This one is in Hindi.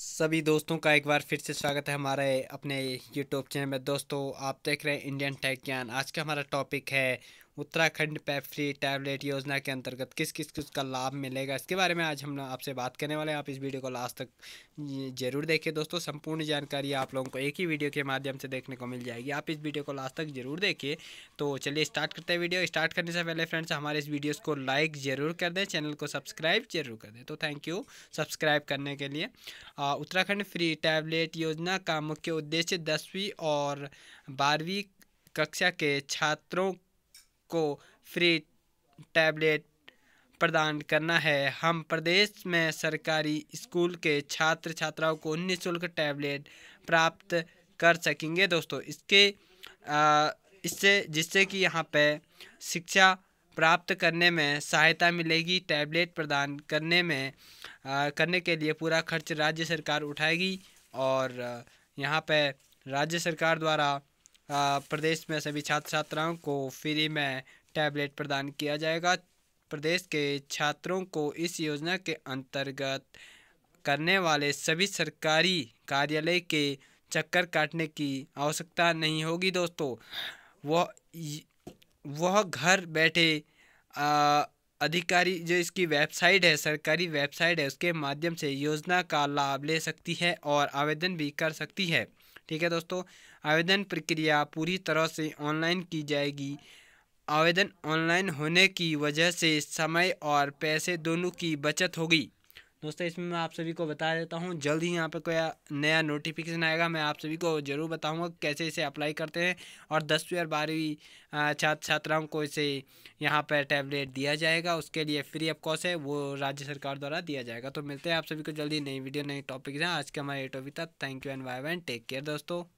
सभी दोस्तों का एक बार फिर से स्वागत है हमारे अपने यूट्यूब चैनल में दोस्तों आप देख रहे हैं इंडियन टेक ज्ञान आज का हमारा टॉपिक है उत्तराखंड पेप्सी टैबलेट योजना के अंतर्गत किस किस किस का लाभ मिलेगा इसके बारे में आज हम आपसे बात करने वाले हैं आप इस वीडियो को लास्ट तक जरूर देखिए दोस्तों संपूर्ण जानकारी आप लोगों को एक ही वीडियो के माध्यम से देखने को मिल जाएगी आप इस वीडियो को लास्ट तक जरूर देखिए तो चलिए स्टार्ट करते हैं वीडियो स्टार्ट करने से पहले फ्रेंड्स हमारे इस वीडियोज़ को लाइक ज़रूर कर दें चैनल को सब्सक्राइब जरूर कर दें तो थैंक यू सब्सक्राइब करने के लिए उत्तराखंड फ्री टैबलेट योजना का मुख्य उद्देश्य दसवीं और बारहवीं कक्षा के छात्रों को फ्री टैबलेट प्रदान करना है हम प्रदेश में सरकारी स्कूल के छात्र छात्राओं को निःशुल्क टैबलेट प्राप्त कर सकेंगे दोस्तों इसके इससे जिससे कि यहाँ पे शिक्षा प्राप्त करने में सहायता मिलेगी टैबलेट प्रदान करने में आ, करने के लिए पूरा खर्च राज्य सरकार उठाएगी और यहाँ पे राज्य सरकार द्वारा प्रदेश में सभी छात्र छात्राओं को फ्री में टैबलेट प्रदान किया जाएगा प्रदेश के छात्रों को इस योजना के अंतर्गत करने वाले सभी सरकारी कार्यालय के चक्कर काटने की आवश्यकता नहीं होगी दोस्तों वह वह घर बैठे आ, अधिकारी जो इसकी वेबसाइट है सरकारी वेबसाइट है उसके माध्यम से योजना का लाभ ले सकती है और आवेदन भी कर सकती है ठीक है दोस्तों आवेदन प्रक्रिया पूरी तरह से ऑनलाइन की जाएगी आवेदन ऑनलाइन होने की वजह से समय और पैसे दोनों की बचत होगी दोस्तों इसमें मैं आप सभी को बता देता हूँ जल्द ही यहाँ पर कोई नया नोटिफिकेशन आएगा मैं आप सभी को ज़रूर बताऊँगा कैसे इसे अप्लाई करते हैं और दसवीं और बारहवीं छात्र छात्राओं को इसे यहाँ पर टैबलेट दिया जाएगा उसके लिए फ्री ऑफ कॉस्ट है वो राज्य सरकार द्वारा दिया जाएगा तो मिलते हैं आप सभी को जल्दी नई वीडियो नई टॉपिक हैं आज का हमारा ये टॉपिक था थैंक यू एंड बाय वैन टेक केयर दोस्तों